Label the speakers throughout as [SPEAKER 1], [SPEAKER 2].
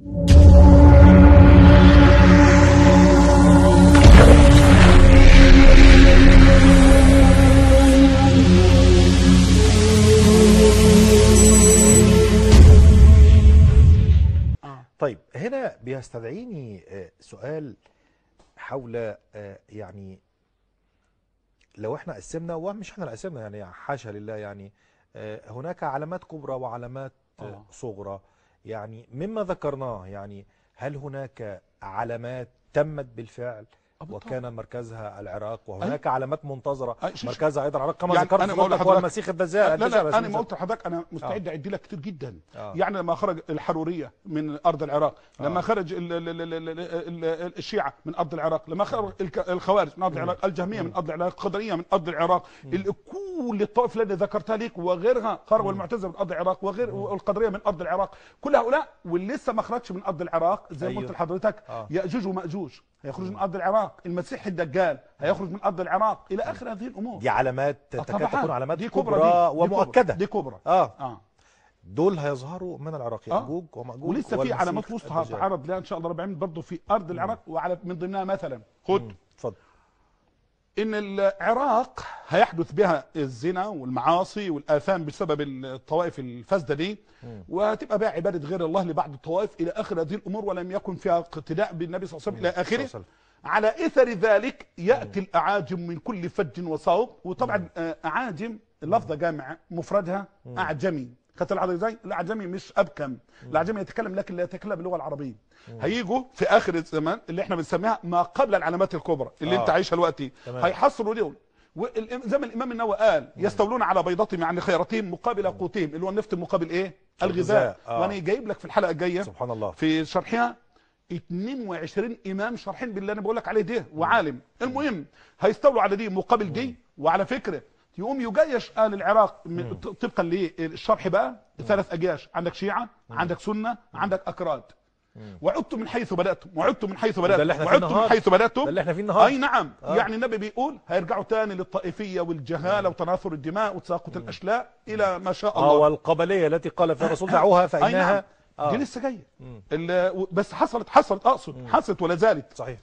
[SPEAKER 1] طيب هنا بيستدعيني آه، سؤال حول آه، يعني لو احنا قسمنا ومش احنا اللي قسمنا يعني حاشا لله يعني آه، هناك علامات كبرى وعلامات صغرى يعني مما ذكرناه يعني هل هناك علامات تمت بالفعل وكان مركزها العراق وهناك أي. علامات منتظره مركزها ايضا العراق كما يعني ذكرت في هو المسيخ الدجال لا لا, لا انا ما قلت لحضرتك انا مستعد آه. اعد لك كتير جدا آه. يعني لما خرج الحروريه من ارض العراق آه. لما خرج الـ الـ الـ الشيعه من ارض العراق لما خرج آه. الخوارج من ارض العراق الجهميه من ارض العراق القدريه من ارض العراق كل الطائف اللي ذكرتها لك وغيرها خرج المعتزله من ارض العراق وغير والقدريه من ارض العراق كل هؤلاء واللي لسه ما خرجش من ارض العراق زي ما قلت أيوه. لحضرتك آه. ياجوج وماجوج هيخرج من ارض العراق المسيح الدجال هيخرج من ارض العراق الى اخر هذه الامور دي علامات آه، تكاد تكون علامات دي كبرى, كبرى دي ومؤكده دي كبرى اه, آه. دول هيظهروا من العراق آه. ياجوج آه. وماجوج ولسه في علامات وسطى هتعرض لها ان شاء الله رب العالمين برضه في ارض العراق وعلى من ضمنها مثلا خد اتفضل ان العراق هيحدث بها الزنا والمعاصي والاثام بسبب الطوائف الفاسده دي وهتبقى بقى عباده غير الله لبعض الطوائف الى اخر هذه الامور ولم يكن فيها اقتداء بالنبي صلى الله عليه وسلم الى اخره على اثر ذلك ياتي الاعاجم من كل فج وصوب وطبعا آه، اعاجم اللفظه جامعه مفردها اعجمي كانت العربي زي الاعجمي مش ابكم الاعجمي يتكلم لكن لا يتكلم باللغه العربيه هيجوا في اخر الزمان اللي احنا بنسميها ما قبل العلامات الكبرى اللي آه. انت عايشها دلوقتي هيحصروا دول زي ما الامام النووي قال يستولون على بيضتهم يعني خيرتهم مقابل قوتهم اللي هو النفط مقابل ايه الغذاء آه. وانا جايب لك في الحلقه الجايه سبحان الله في شرحها 22 امام شارحين باللي انا بقول لك عليه ده وعالم المهم هيستولوا على دي مقابل دي وعلى فكره يقوم يجيش اهل العراق طبقا للشرح بقى ثلاث اجياش عندك شيعه عندك سنه عندك اكراد وعدتم من حيث بداتم وعدتم من حيث بداتم وعدتم من حيث بداتم اللي احنا فيه النهارده اي نعم آه. يعني النبي بيقول هيرجعوا تاني للطائفيه والجهاله مم. وتناثر الدماء وتساقط الاشلاء الى ما شاء آه، الله اه والقبليه التي قال فيها الرسول آه. دعوها نعم. فانها نعم. دي لسه جايه بس حصلت حصلت اقصد مم. حصلت ولا زالت صحيح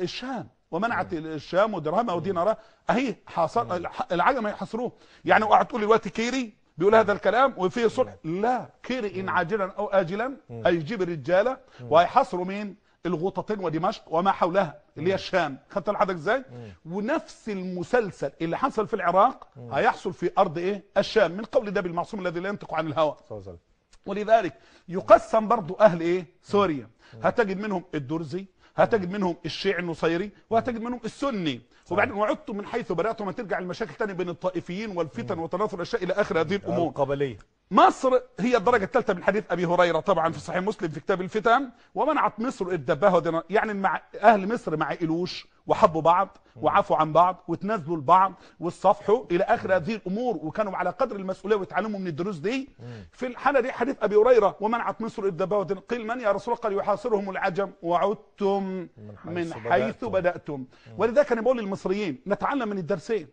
[SPEAKER 1] الشام ومنعت الشام ودرهمها ودينارها اهي حصل العجم هيحاصروه يعني اوعى تقول دلوقتي كيري بيقول هذا الكلام وفيه صلح لا كيري ان عاجلا او اجلا هيجيب الرجاله وهيحاصروا مين الغوطتين ودمشق وما حولها اللي هي الشام خدت لحضرتك ازاي ونفس المسلسل اللي حصل في العراق هيحصل في ارض ايه الشام من قول ده بالمعصوم الذي لا ينطق عن الهوى صلى الله عليه وسلم ولذلك يقسم برضو أهل إيه سوريا هتجد منهم الدرزي هتجد منهم الشيعي النصيري وهتجد منهم السني وبعدين وعدتم من حيث بداتم ما ترجع المشاكل تاني بين الطائفيين والفتن وتناثر الاشياء الى اخر هذه الامور القبليه مصر هي الدرجة الثالثة من حديث أبي هريرة طبعا في صحيح مسلم في كتاب الفتن ومنعت مصر الدباه يعني مع أهل مصر ما عقلوش وحبوا بعض وعفوا عن بعض وتنازلوا لبعض واتصافحوا الى اخر هذه الامور وكانوا على قدر المسؤوليه ويتعلموا من الدروس دي في الحاله دي حديث ابي هريره ومنعت مصر الدباوه قيل من يا رسول الله قال يحاصرهم العجم وعدتم من حيث بداتم ولذلك انا بقول للمصريين نتعلم من الدرسين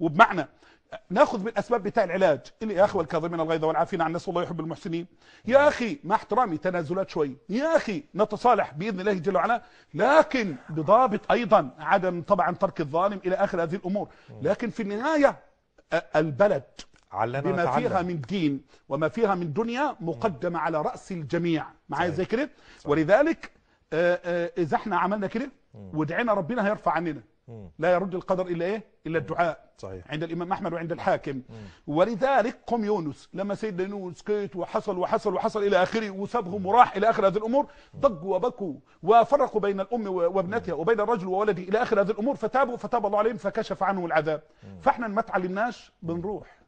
[SPEAKER 1] وبمعنى ناخذ بالاسباب بتاع العلاج اللي يا اخي الكاظمين الغيظ والعافين عن الناس والله يحب المحسنين يا اخي مع احترامي تنازلات شوي يا اخي نتصالح باذن الله جل وعلا لكن بضابط ايضا عدم طبعا ترك الظالم الى اخر هذه الامور لكن في النهايه البلد علنا بما فيها من دين وما فيها من دنيا مقدمه على راس الجميع معايا زي كده ولذلك اذا احنا عملنا كده ودعينا ربنا هيرفع عننا لا يرد القدر الا ايه الا الدعاء صحيح. عند الامام احمد وعند الحاكم ولذلك قم يونس لما سيدنا يونس كيت وحصل وحصل وحصل الى اخره وسبهم وراح الى اخر هذه الامور ضجوا وبكوا وفرقوا بين الام وابنتها وبين الرجل وولده الى اخر هذه الامور فتابوا فتاب الله عليهم فكشف عنهم العذاب فاحنا ما تعلمناش بنروح